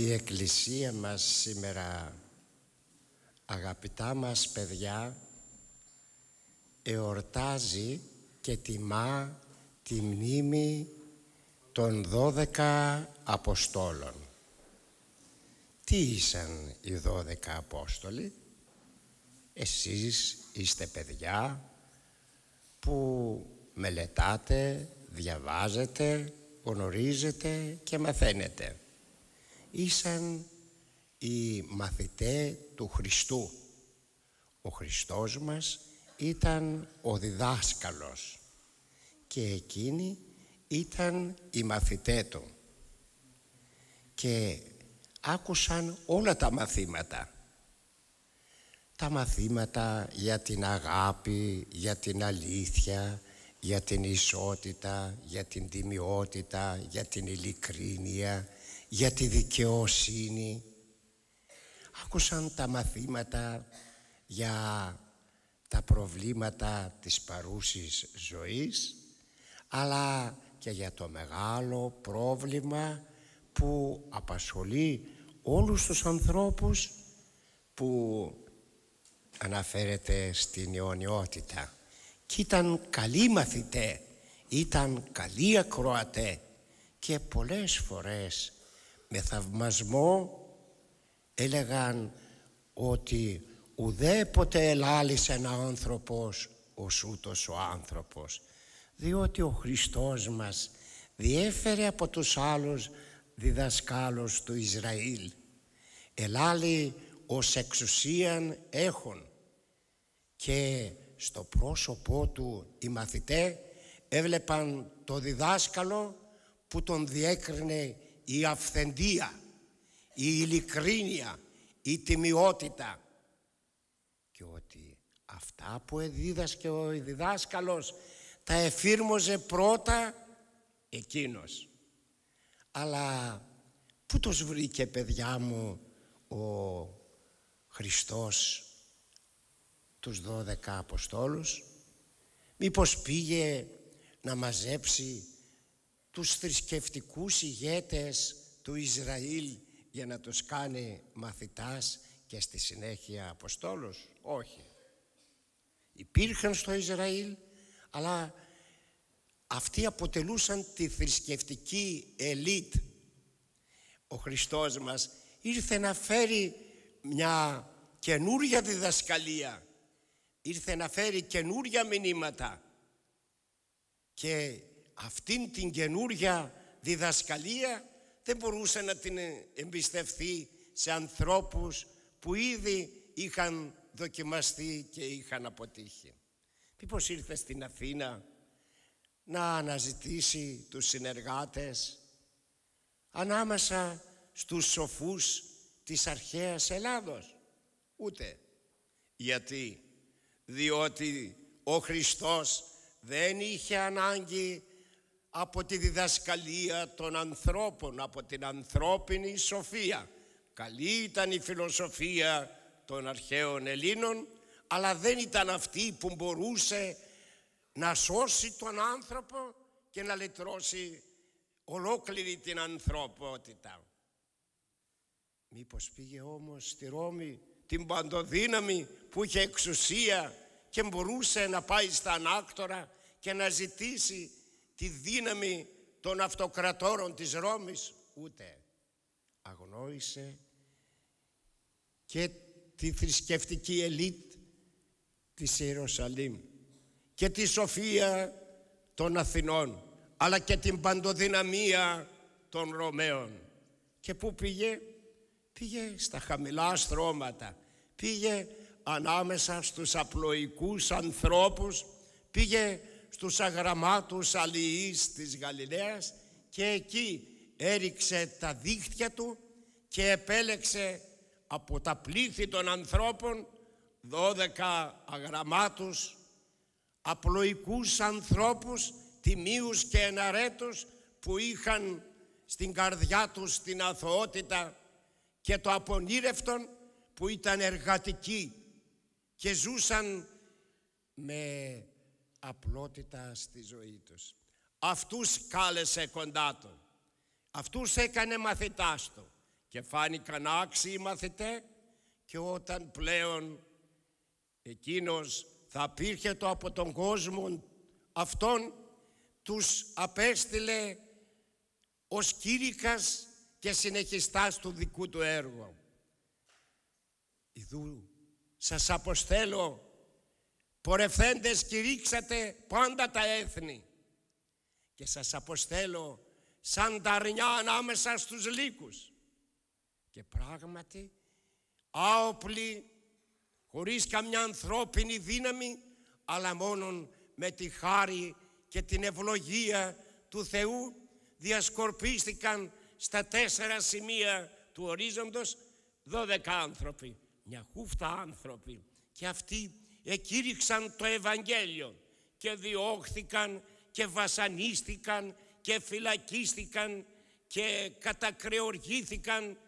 Η Εκκλησία μας σήμερα, αγαπητά μας παιδιά, εορτάζει και τιμά τη μνήμη των δώδεκα Αποστόλων. Τι ήσαν οι δώδεκα Απόστολοι? Εσείς είστε παιδιά που μελετάτε, διαβάζετε, γνωρίζετε και μαθαίνετε ήσαν οι μαθητέ του Χριστού. Ο Χριστός μας ήταν ο διδάσκαλος και εκείνοι ήταν οι μαθητέ του και άκουσαν όλα τα μαθήματα. Τα μαθήματα για την αγάπη, για την αλήθεια, για την ισότητα, για την τιμιότητα, για την ειλικρίνεια, για τη δικαιοσύνη. Άκουσαν τα μαθήματα για τα προβλήματα της παρούσης ζωής αλλά και για το μεγάλο πρόβλημα που απασχολεί όλους τους ανθρώπους που αναφέρεται στην αιωνιότητα. Και ήταν καλοί μαθητές, ήταν καλοί ακροατές και πολλές φορές με θαυμασμό έλεγαν ότι ουδέποτε ελάλησε ένα άνθρωπος ως ούτως ο άνθρωπος διότι ο Χριστός μας διέφερε από τους άλλους διδασκάλους του Ισραήλ ελάλη ως εξουσίαν έχουν και στο πρόσωπό του οι μαθητές έβλεπαν το διδάσκαλο που τον διέκρινε η αυθεντία, η ειλικρίνεια, η τιμιότητα και ότι αυτά που εδίδασκε ο διδάσκαλος τα εφήρμοζε πρώτα εκείνος. Αλλά πού τους βρήκε παιδιά μου ο Χριστός τους δώδεκα Αποστόλους μήπως πήγε να μαζέψει τους θρησκευτικούς ηγέτες του Ισραήλ για να τους κάνει μαθητάς και στη συνέχεια Αποστόλους. Όχι. Υπήρχαν στο Ισραήλ, αλλά αυτοί αποτελούσαν τη θρησκευτική ελίτ. Ο Χριστός μας ήρθε να φέρει μια καινούρια διδασκαλία. Ήρθε να φέρει καινούρια μηνύματα. Και αυτήν την καινούρια διδασκαλία δεν μπορούσε να την εμπιστευτεί σε ανθρώπους που ήδη είχαν δοκιμαστεί και είχαν αποτύχει. Μήπως ήρθε στην Αθήνα να αναζητήσει τους συνεργάτες ανάμεσα στους σοφούς της αρχαίας Ελλάδος. Ούτε. Γιατί, διότι ο Χριστός δεν είχε ανάγκη από τη διδασκαλία των ανθρώπων, από την ανθρώπινη σοφία. Καλή ήταν η φιλοσοφία των αρχαίων Ελλήνων, αλλά δεν ήταν αυτή που μπορούσε να σώσει τον άνθρωπο και να λυτρώσει ολόκληρη την ανθρωπότητα. Μήπως πήγε όμως στη Ρώμη την παντοδύναμη που είχε εξουσία και μπορούσε να πάει στα ανάκτορα και να ζητήσει τη δύναμη των αυτοκρατόρων της Ρώμης, ούτε αγνόησε και τη θρησκευτική ελίτ της Ιερουσαλήμ και τη σοφία των Αθηνών αλλά και την παντοδυναμία των Ρωμαίων. Και πού πήγε? Πήγε στα χαμηλά στρώματα, πήγε ανάμεσα στους απλοϊκούς ανθρώπους, πήγε στους αγραμμάτους αλληλείς της Γαλιλαίας και εκεί έριξε τα δίχτυα του και επέλεξε από τα πλήθη των ανθρώπων δώδεκα αγραμμάτους, απλοϊκούς ανθρώπους, τιμίους και εναρέτους που είχαν στην καρδιά τους την αθωότητα και το απονήρευτον που ήταν εργατικοί και ζούσαν με απλότητα στη ζωή τους. Αυτούς κάλεσε κοντά του. Αυτούς έκανε μαθητάς του. Και φάνηκαν άξιοι μαθητέ και όταν πλέον εκείνος θα το από τον κόσμο αυτόν τους απέστειλε ως κήρυκας και συνεχιστάς του δικού του έργου. Ιδού σας αποστέλω Πορευθέντες κηρύξατε πάντα τα έθνη και σας αποστέλω σαν ταρνιά ανάμεσα στους λύκους. Και πράγματι, άοπλοι, χωρίς καμιά ανθρώπινη δύναμη, αλλά μόνον με τη χάρη και την ευλογία του Θεού, διασκορπίστηκαν στα τέσσερα σημεία του ορίζοντος δώδεκα άνθρωποι, μια χούφτα άνθρωποι. Και αυτοί εκήρυξαν το Ευαγγέλιο και διώχθηκαν και βασανίστηκαν και φυλακίστηκαν και κατακρεοργήθηκαν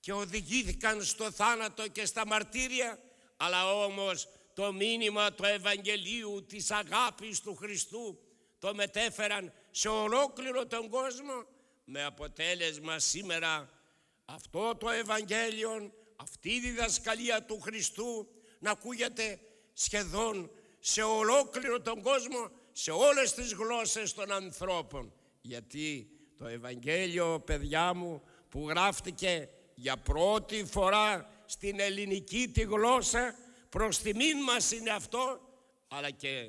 και οδηγήθηκαν στο θάνατο και στα μαρτύρια αλλά όμως το μήνυμα του Ευαγγελίου της αγάπης του Χριστού το μετέφεραν σε ολόκληρο τον κόσμο με αποτέλεσμα σήμερα αυτό το Ευαγγέλιο, αυτή η διδασκαλία του Χριστού να ακούγεται σχεδόν σε ολόκληρο τον κόσμο, σε όλες τις γλώσσες των ανθρώπων. Γιατί το Ευαγγέλιο, παιδιά μου, που γράφτηκε για πρώτη φορά στην ελληνική τη γλώσσα, προς τιμήν μας είναι αυτό, αλλά και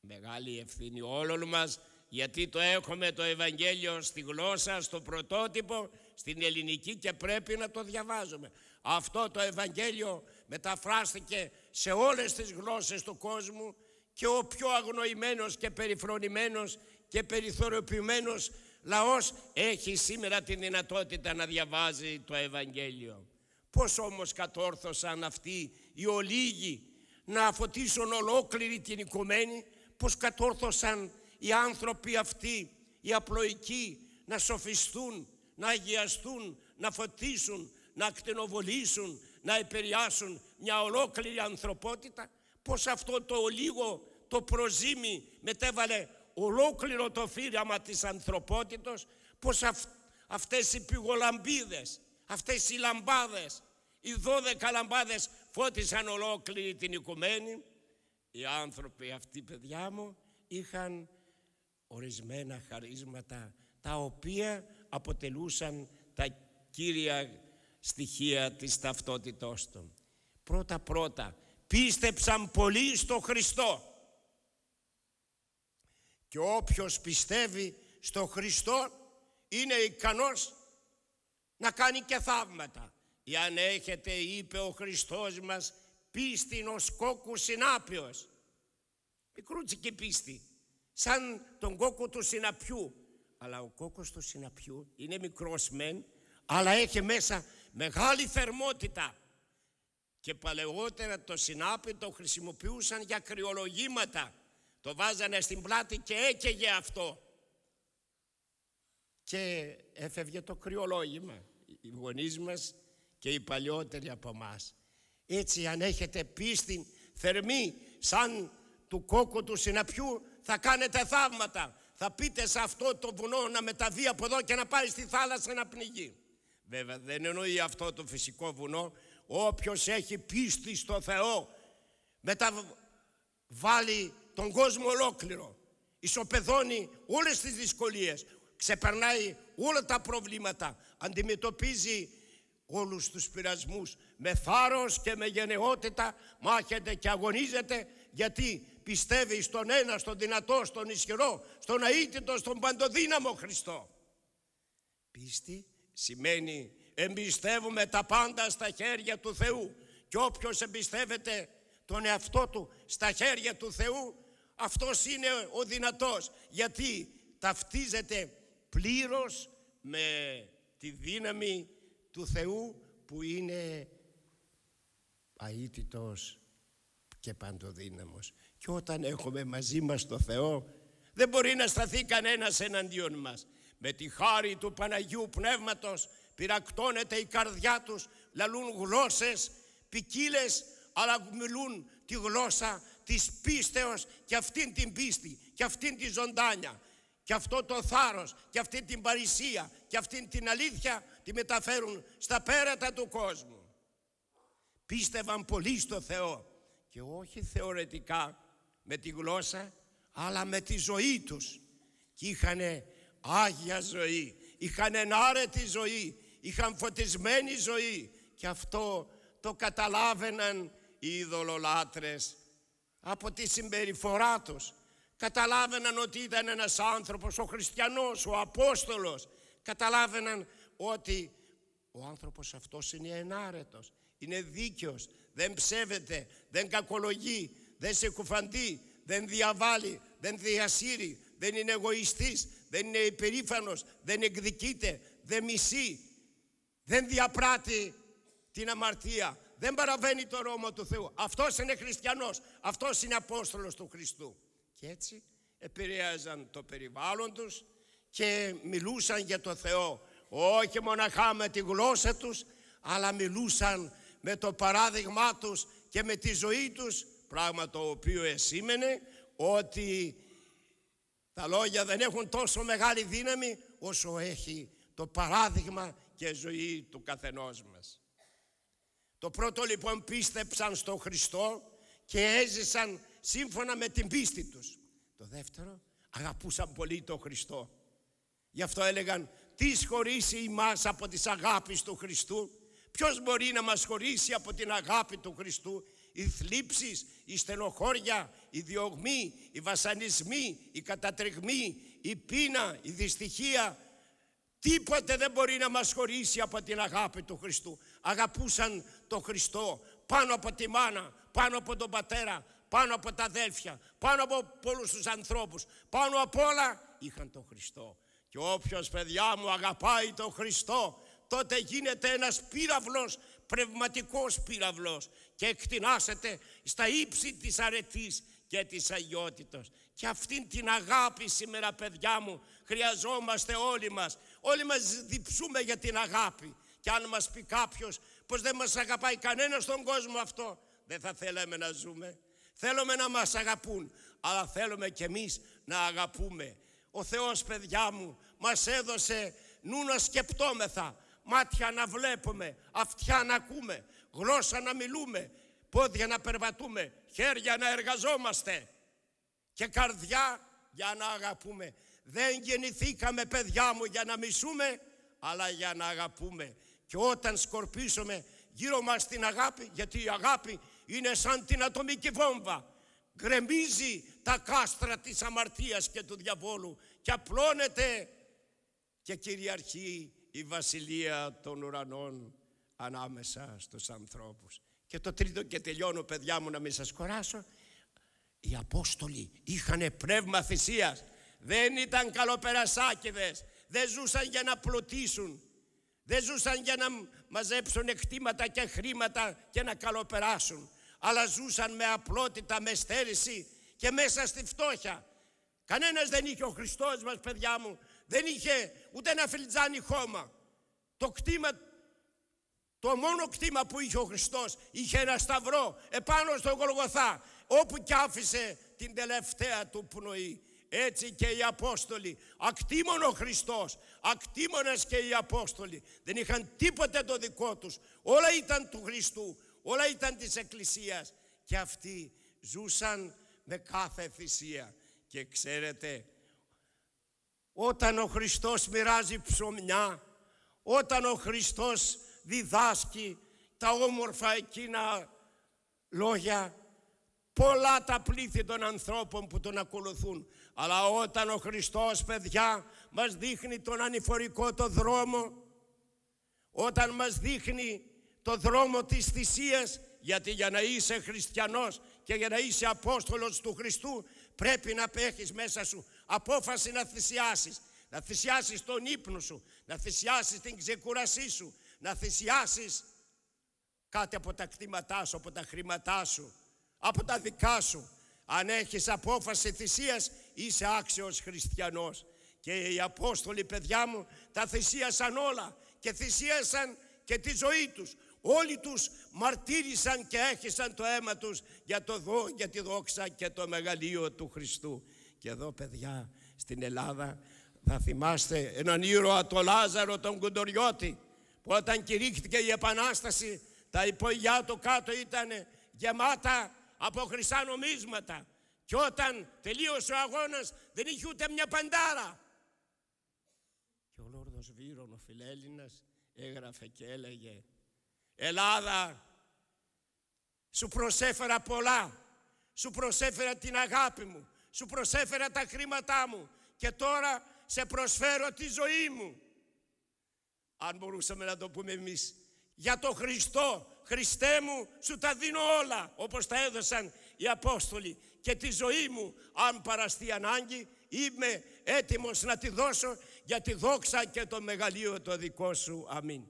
μεγάλη ευθύνη όλων μας, γιατί το έχουμε το Ευαγγέλιο στη γλώσσα, στο πρωτότυπο, στην ελληνική και πρέπει να το διαβάζουμε. Αυτό το Ευαγγέλιο μεταφράστηκε σε όλες τις γλώσσες του κόσμου και ο πιο αγνοημένος και περιφρονημένος και περιθωριοποιημένος λαός έχει σήμερα τη δυνατότητα να διαβάζει το Ευαγγέλιο. Πώς όμως κατόρθωσαν αυτοί οι ολίγοι να φωτίσουν ολόκληρη την οικουμένη, πώς κατόρθωσαν οι άνθρωποι αυτοί, οι απλοϊκοί, να σοφιστούν, να αγιαστούν, να φωτίσουν, να ακτινοβολήσουν, να επηρεάσουν μια ολόκληρη ανθρωπότητα, πως αυτό το λίγο το προζύμι μετέβαλε ολόκληρο το φύραμα της ανθρωπότητος, πως αυ, αυτές οι πηγολαμπίδες, αυτές οι λαμπάδες, οι δώδεκα λαμπάδες φώτισαν ολόκληρη την οικουμένη. Οι άνθρωποι αυτοί, παιδιά μου, είχαν ορισμένα χαρίσματα, τα οποία αποτελούσαν τα κύρια στοιχεία της ταυτότητός του. Πρώτα πρώτα πίστεψαν πολύ στο Χριστό και όποιος πιστεύει στο Χριστό είναι ικανός να κάνει και θαύματα. Ή αν έχετε, είπε ο Χριστός μας, πίστην ως κόκκου συνάπιος. Μικρούτσικη πίστη, σαν τον κόκκο του συναπιού. Αλλά ο κόκκος του συναπιού είναι μικρός μεν, αλλά έχει μέσα μεγάλη θερμότητα και παλαιότερα το συνάπι το χρησιμοποιούσαν για κρυολογήματα. Το βάζανε στην πλάτη και έκαιγε αυτό. Και έφευγε το κρυολόγημα. Οι γονείς μας και οι παλιότεροι από εμάς. Έτσι αν έχετε πίστη θερμή σαν του κόκκου του συναπιού θα κάνετε θαύματα. Θα πείτε σε αυτό το βουνό να μεταβεί από εδώ και να πάει στη θάλασσα να πνιγεί. Βέβαια δεν εννοεί αυτό το φυσικό βουνό. Όποιος έχει πίστη στο Θεό βάλει τον κόσμο ολόκληρο. Ισοπεδώνει όλες τις δυσκολίες. Ξεπερνάει όλα τα προβλήματα. Αντιμετωπίζει όλους τους πειρασμούς. Με θάρρος και με γενναιότητα μάχεται και αγωνίζεται γιατί πιστεύει στον ένα, στον δυνατό, στον ισχυρό, στον αίτητο, στον παντοδύναμο Χριστό. Πίστη σημαίνει εμπιστεύουμε τα πάντα στα χέρια του Θεού και όποιος εμπιστεύεται τον εαυτό του στα χέρια του Θεού αυτός είναι ο δυνατός γιατί ταυτίζεται πλήρως με τη δύναμη του Θεού που είναι αίτητος και παντοδύναμος. Και όταν έχουμε μαζί μας το Θεό δεν μπορεί να σταθεί κανένας εναντίον μας. Με τη χάρη του Παναγίου Πνεύματος πυρακτώνεται η καρδιά τους, λαλούν γλώσσες ποικίλες, αλλά μιλούν τη γλώσσα της πίστεως και αυτήν την πίστη και αυτήν τη ζωντάνια και αυτό το θάρρος και αυτήν την παρησία και αυτήν την αλήθεια τη μεταφέρουν στα πέρατα του κόσμου. Πίστευαν πολύ στο Θεό και όχι θεωρητικά με τη γλώσσα αλλά με τη ζωή τους και είχανε άγια ζωή, είχαν ενάρετη ζωή, είχαν φωτισμένη ζωή και αυτό το καταλάβαιναν οι ειδωλολάτρες από τη συμπεριφορά τους. Καταλάβαιναν ότι ήταν ένας άνθρωπος, ο χριστιανός, ο Απόστολος. Καταλάβαιναν ότι ο άνθρωπος αυτός είναι ενάρετος, είναι δίκαιος, δεν ψεύεται, δεν κακολογεί, δεν σε κουφαντεί, δεν διαβάλλει, δεν διασύρει, δεν είναι εγωιστής, δεν είναι υπερήφανος, δεν εκδικείται, δεν μισεί, δεν διαπράττει την αμαρτία, δεν παραβαίνει το ρόμο του Θεού. Αυτός είναι χριστιανός, αυτός είναι Απόστολος του Χριστού. Και έτσι επηρέαζαν το περιβάλλον τους και μιλούσαν για το Θεό. Όχι μοναχά με τη γλώσσα τους, αλλά μιλούσαν με το παράδειγμά τους και με τη ζωή τους, πράγμα το οποίο εσήμενε ότι τα λόγια δεν έχουν τόσο μεγάλη δύναμη όσο έχει το παράδειγμα και ζωή του καθενός μας. Το πρώτο λοιπόν πίστεψαν στον Χριστό και έζησαν σύμφωνα με την πίστη τους. Το δεύτερο αγαπούσαν πολύ τον Χριστό. Γι' αυτό έλεγαν τις χωρίσει μας από τις αγάπης του Χριστού. Ποιος μπορεί να μας χωρίσει από την αγάπη του Χριστού οι θλίψεις, η στενοχώρια, η διωγμοί, οι βασανισμοί, η κατατριγμή, η πείνα, η δυστυχία. Τίποτε δεν μπορεί να μας χωρίσει από την αγάπη του Χριστού. Αγαπούσαν τον Χριστό πάνω από τη μάνα, πάνω από τον πατέρα, πάνω από τα αδέλφια, πάνω από όλους τους ανθρώπους, πάνω από όλα είχαν τον Χριστό. Και όποιος παιδιά μου αγαπάει τον Χριστό, τότε γίνεται ένας πύραυλος, πνευματικός πύραυλος και εκτινάσετε στα ύψη της αρετής και της αγιότητος. Και αυτήν την αγάπη σήμερα παιδιά μου χρειαζόμαστε όλοι μας. Όλοι μας διψούμε για την αγάπη. Και αν μας πει κάποιος πως δεν μας αγαπάει κανένας στον κόσμο αυτό, δεν θα θέλαμε να ζούμε. Θέλουμε να μας αγαπούν, αλλά θέλουμε κι εμείς να αγαπούμε. Ο Θεός παιδιά μου μας έδωσε νου να σκεπτόμεθα, μάτια να βλέπουμε, αυτιά να ακούμε, γλώσσα να μιλούμε, πόδια να περπατούμε, χέρια να εργαζόμαστε και καρδιά για να αγαπούμε. Δεν γεννηθήκαμε παιδιά μου για να μισούμε, αλλά για να αγαπούμε. Και όταν σκορπίσουμε γύρω μας την αγάπη, γιατί η αγάπη είναι σαν την ατομική βόμβα, γκρεμίζει τα κάστρα της αμαρτίας και του διαβόλου και απλώνεται και κυριαρχεί η βασιλεία των ουρανών ανάμεσα στους ανθρώπους. Και το τρίτο και τελειώνω παιδιά μου να μην σας κοράσω. Οι Απόστολοι είχαν πνεύμα θυσίας. Δεν ήταν καλοπερασάκηδες. Δεν ζούσαν για να πλουτίσουν. Δεν ζούσαν για να μαζέψουν εκτήματα και χρήματα και να καλοπεράσουν. Αλλά ζούσαν με απλότητα, με στέρηση και μέσα στη φτώχεια. Κανένας δεν είχε ο Χριστός μας παιδιά μου. Δεν είχε ούτε ένα φιλτζάνι χώμα. Το κτήμα το μόνο κτήμα που είχε ο Χριστός είχε ένα σταυρό επάνω στο Γολγοθά όπου και άφησε την τελευταία του πνοή. Έτσι και οι Απόστολοι, ακτήμον ο Χριστός, ακτήμονες και οι Απόστολοι, δεν είχαν τίποτε το δικό τους. Όλα ήταν του Χριστού, όλα ήταν της Εκκλησίας και αυτοί ζούσαν με κάθε θυσία. Και ξέρετε, όταν ο Χριστός μοιράζει ψωμιά, όταν ο Χριστός διδάσκει τα όμορφα εκείνα λόγια πολλά τα πλήθη των ανθρώπων που τον ακολουθούν. Αλλά όταν ο Χριστός, παιδιά, μας δείχνει τον ανηφορικό το δρόμο, όταν μας δείχνει το δρόμο της θυσίας, γιατί για να είσαι χριστιανός και για να είσαι Απόστολος του Χριστού, πρέπει να έχεις μέσα σου απόφαση να θυσιάσεις. Να θυσιάσεις τον ύπνο σου, να θυσιάσεις την ξεκουρασή σου, να θυσιάσεις κάτι από τα κτήματά σου, από τα χρήματά σου, από τα δικά σου. Αν έχεις απόφαση θυσίας, είσαι άξιος χριστιανός. Και οι Απόστολοι, παιδιά μου, τα θυσίασαν όλα και θυσίασαν και τη ζωή τους. Όλοι τους μαρτύρησαν και έχησαν το αίμα τους για, το για τη δόξα και το μεγαλείο του Χριστού. Και εδώ, παιδιά, στην Ελλάδα θα θυμάστε έναν ήρωα, το Λάζαρο, τον Κουντοριώτη, όταν κηρύχθηκε η Επανάσταση, τα υπόγειά του κάτω ήταν γεμάτα από χρυσά νομίσματα. Και όταν τελείωσε ο αγώνας, δεν είχε ούτε μια παντάρα. Και ο Λόρδος Βύρον, ο Φιλέλληνας, έγραφε και έλεγε «Ελλάδα, σου προσέφερα πολλά, σου προσέφερα την αγάπη μου, σου προσέφερα τα χρήματά μου και τώρα σε προσφέρω τη ζωή μου αν μπορούσαμε να το πούμε εμείς, για το Χριστό. Χριστέ μου, σου τα δίνω όλα, όπως τα έδωσαν οι Απόστολοι. Και τη ζωή μου, αν παραστεί ανάγκη, είμαι έτοιμος να τη δώσω για τη δόξα και το μεγαλείο το δικό σου. Αμήν.